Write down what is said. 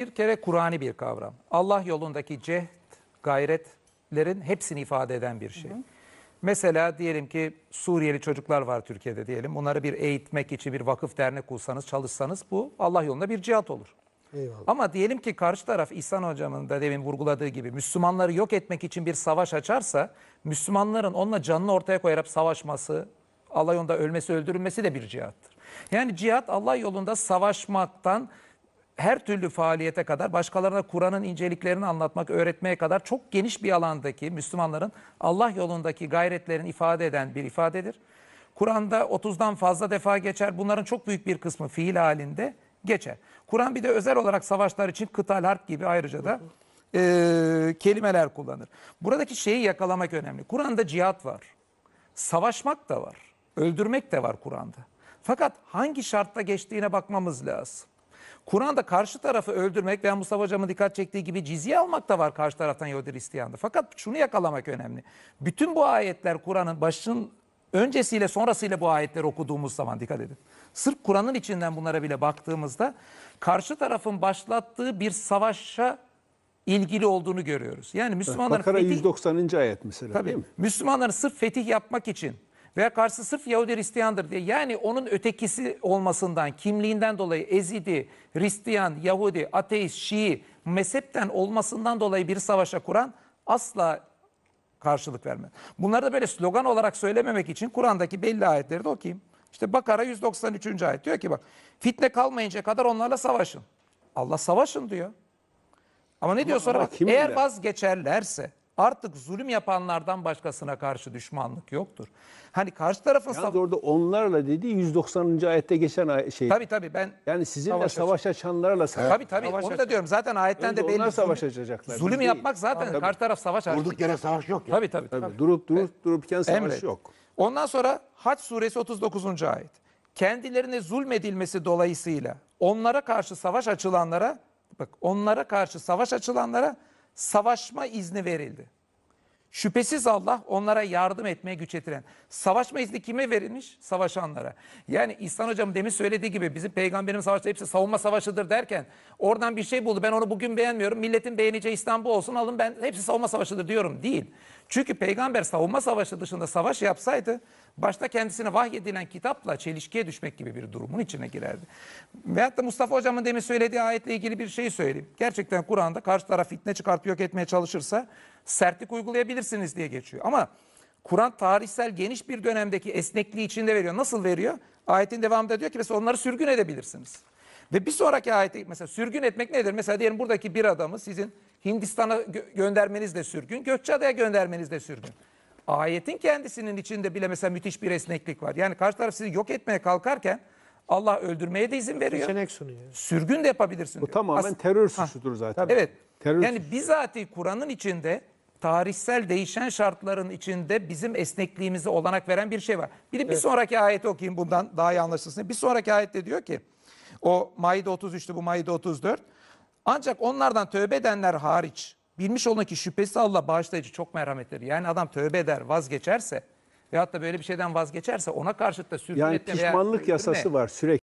Bir kere Kur'an'ı bir kavram. Allah yolundaki cehd, gayretlerin hepsini ifade eden bir şey. Hı hı. Mesela diyelim ki Suriyeli çocuklar var Türkiye'de diyelim. Bunları bir eğitmek için bir vakıf dernek kursanız, çalışsanız bu Allah yolunda bir cihat olur. Eyvallah. Ama diyelim ki karşı taraf İhsan Hocam'ın da demin vurguladığı gibi Müslümanları yok etmek için bir savaş açarsa Müslümanların onunla canını ortaya koyarak savaşması, Allah yolunda ölmesi, öldürülmesi de bir cihattır. Yani cihat Allah yolunda savaşmaktan her türlü faaliyete kadar başkalarına Kur'an'ın inceliklerini anlatmak, öğretmeye kadar çok geniş bir alandaki Müslümanların Allah yolundaki gayretlerini ifade eden bir ifadedir. Kur'an'da 30'dan fazla defa geçer. Bunların çok büyük bir kısmı fiil halinde geçer. Kur'an bir de özel olarak savaşlar için kıtal harp gibi ayrıca da e, kelimeler kullanır. Buradaki şeyi yakalamak önemli. Kur'an'da cihat var. Savaşmak da var. Öldürmek de var Kur'an'da. Fakat hangi şartta geçtiğine bakmamız lazım. Kur'an'da karşı tarafı öldürmek veya Mustafa Hocam'ın dikkat çektiği gibi cizye almak da var karşı taraftan Yahudiler isteyanda. Fakat şunu yakalamak önemli. Bütün bu ayetler Kur'an'ın başın öncesiyle sonrasıyla bu ayetleri okuduğumuz zaman dikkat edin. Sırf Kur'an'ın içinden bunlara bile baktığımızda karşı tarafın başlattığı bir savaşa ilgili olduğunu görüyoruz. Yani Müslümanların Bakara fetih, 190. ayet mesela Tabii, değil mi? Müslümanların sırf fetih yapmak için veya karşı sırf Yahudi Hristiyandır diye. Yani onun ötekisi olmasından, kimliğinden dolayı Ezidi, Hristiyan, Yahudi, Ateist, Şii mezhepten olmasından dolayı bir savaşa kuran asla karşılık vermez. Bunları da böyle slogan olarak söylememek için Kur'an'daki belli ayetleri de okuyayım. İşte Bakara 193. ayet diyor ki bak fitne kalmayınca kadar onlarla savaşın. Allah savaşın diyor. Ama ne diyor ama, sonra eğer vazgeçerlerse artık zulüm yapanlardan başkasına karşı düşmanlık yoktur. Hani karşı tarafın... Yalnız orada onlarla dediği 190. ayette geçen şey. Tabii tabii ben... Yani sizinle savaş, savaş açanlarla savaş. Tabii tabii savaş onu da diyorum zaten ayetten Önce de belli. Onlar savaş açacaklar. Zulüm yapmak zaten ha, karşı taraf savaş açacak. Durduk yere savaş yok ya. Tabii tabii. tabii. tabii. Durup durup evet. dururken savaş Emre. yok. Ondan sonra Haç suresi 39. ayet. Kendilerine zulmedilmesi dolayısıyla onlara karşı savaş açılanlara bak onlara karşı savaş açılanlara savaşma izni verildi. Şüphesiz Allah onlara yardım etmeye güç yetiren. Savaşma izni kime verilmiş? Savaşanlara. Yani İhsan Hocam demin söylediği gibi bizim peygamberimiz savaşta hepsi savunma savaşıdır derken oradan bir şey buldu. Ben onu bugün beğenmiyorum. Milletin beğeneceği İstanbul olsun alın ben hepsi savunma savaşıdır diyorum. Değil. Çünkü peygamber savunma savaşı dışında savaş yapsaydı başta kendisine vahyedilen kitapla çelişkiye düşmek gibi bir durumun içine girerdi. Veyahut da Mustafa Hocam'ın demin söylediği ayetle ilgili bir şey söyleyeyim. Gerçekten Kur'an'da karşı taraf fitne çıkartıp yok etmeye çalışırsa sertlik uygulayabilirsiniz diye geçiyor. Ama Kur'an tarihsel geniş bir dönemdeki esnekliği içinde veriyor. Nasıl veriyor? Ayetin devamında diyor ki mesela onları sürgün edebilirsiniz. Ve bir sonraki ayette mesela sürgün etmek nedir? Mesela diyelim buradaki bir adamı sizin Hindistan'a gö- göndermeniz de sürgün, Gökçeada'ya göndermeniz de sürgün. Ayetin kendisinin içinde bile mesela müthiş bir esneklik var. Yani karşı taraf sizi yok etmeye kalkarken Allah öldürmeye de izin veriyor. Seçenek sunuyor. Sürgün de yapabilirsin Bu diyor. tamamen As- terör suçudur zaten. Tabii. Evet. Terör yani suçu. bizatihi Kur'an'ın içinde tarihsel değişen şartların içinde bizim esnekliğimizi olanak veren bir şey var. Bir de bir evet. sonraki ayeti okuyayım bundan daha iyi anlaşılsın. Bir sonraki ayette diyor ki o Maide 33'tü bu Maide 34. Ancak onlardan tövbe edenler hariç bilmiş olun ki şüphesi Allah bağışlayıcı çok merhametlidir. Yani adam tövbe eder vazgeçerse veyahut da böyle bir şeyden vazgeçerse ona karşıt da sürgün Yani pişmanlık veya, yasası var sürekli.